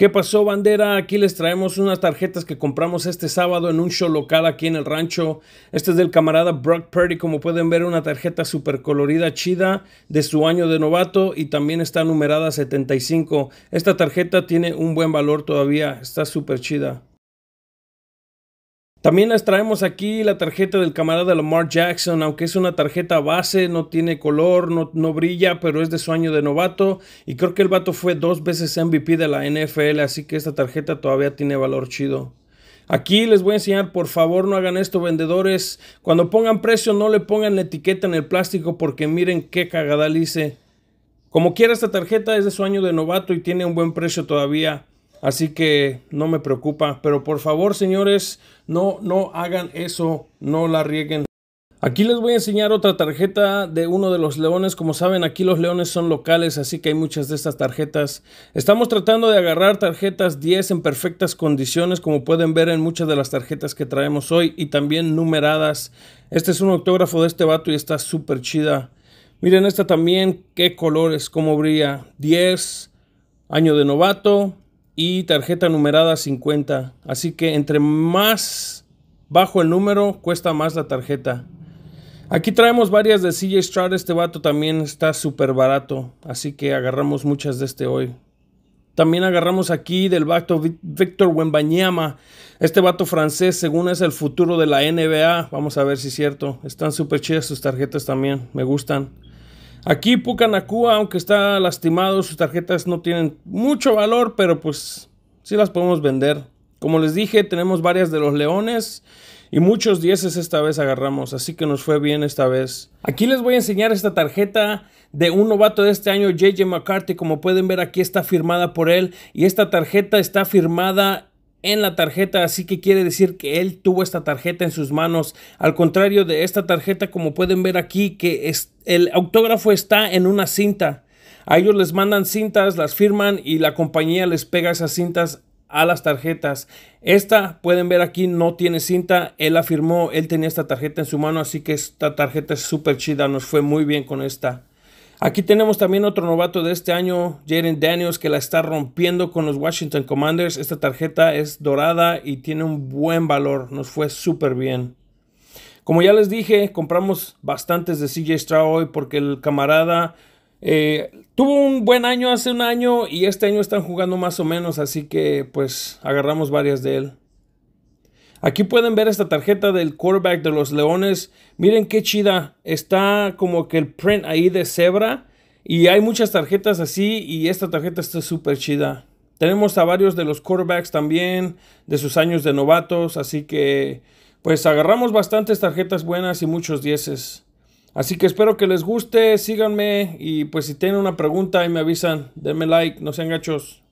¿Qué pasó, bandera? Aquí les traemos unas tarjetas que compramos este sábado en un show local aquí en el rancho. Este es del camarada Brock Purdy. Como pueden ver, una tarjeta súper colorida, chida, de su año de novato y también está numerada 75. Esta tarjeta tiene un buen valor todavía, está súper chida. También les traemos aquí la tarjeta del camarada Lamar Jackson, aunque es una tarjeta base, no tiene color, no, no, brilla, pero es de su año de novato. Y creo que el vato fue dos veces MVP de la NFL, así que esta tarjeta todavía tiene valor chido. Aquí les voy a enseñar, por favor no hagan esto vendedores. Cuando pongan precio no le pongan la etiqueta en el plástico porque miren qué cagadal hice. Como quiera esta tarjeta es de su año de novato y tiene un buen precio todavía. Así que no me preocupa, pero por favor, señores, no no hagan eso, no la rieguen. Aquí les voy a enseñar otra tarjeta de uno de los leones. Como saben, aquí los leones son locales, así que hay muchas de estas tarjetas. Estamos tratando de agarrar tarjetas 10 en perfectas condiciones, como pueden ver en muchas de las tarjetas que traemos hoy, y también numeradas. Este es un autógrafo de este vato y está súper chida. Miren esta también, qué colores, cómo brilla. 10, año de novato, y tarjeta numerada 50. Así que entre más bajo el número, cuesta más la tarjeta. Aquí traemos varias de CJ Stroud. Este vato también está súper barato. Así que agarramos muchas de este hoy. También agarramos aquí del vato Víctor Wembanyama. Este vato francés, según es el futuro de la NBA. Vamos a ver si es cierto. Están súper chidas sus tarjetas también. Me gustan. Aquí Pucanacua, aunque está lastimado, sus tarjetas no tienen mucho valor, pero pues sí las podemos vender. Como les dije, tenemos varias de los leones y muchos dieces esta vez agarramos, así que nos fue bien esta vez. Aquí les voy a enseñar esta tarjeta de un novato de este año, JJ McCarthy. Como pueden ver aquí está firmada por él y esta tarjeta está firmada en la tarjeta, así que quiere decir que él tuvo esta tarjeta en sus manos. Al contrario de esta tarjeta, como pueden ver aquí, que es, el autógrafo está en una cinta. A ellos les mandan cintas, las firman y la compañía les pega esas cintas a las tarjetas. Esta, pueden ver aquí, no tiene cinta. Él afirmó él tenía esta tarjeta en su mano, así que esta tarjeta es súper chida. Nos fue muy bien con esta. Aquí tenemos también otro novato de este año, Jaden Daniels, que la está rompiendo con los Washington Commanders. Esta tarjeta es dorada y tiene un buen valor. Nos fue súper bien. Como ya les dije, compramos bastantes de CJ Stroud hoy porque el camarada eh, tuvo un buen año hace un año y este año están jugando más o menos, así que pues agarramos varias de él. Aquí pueden ver esta tarjeta del quarterback de los Leones. Miren qué chida. Está como que el print ahí de cebra. Y hay muchas tarjetas así y esta tarjeta está súper chida. Tenemos a varios de los quarterbacks también, de sus años de novatos. Así que pues agarramos bastantes tarjetas buenas y muchos dieces. Así que espero que les guste, síganme y pues si tienen una pregunta ahí me avisan, denme like, no sean gachos.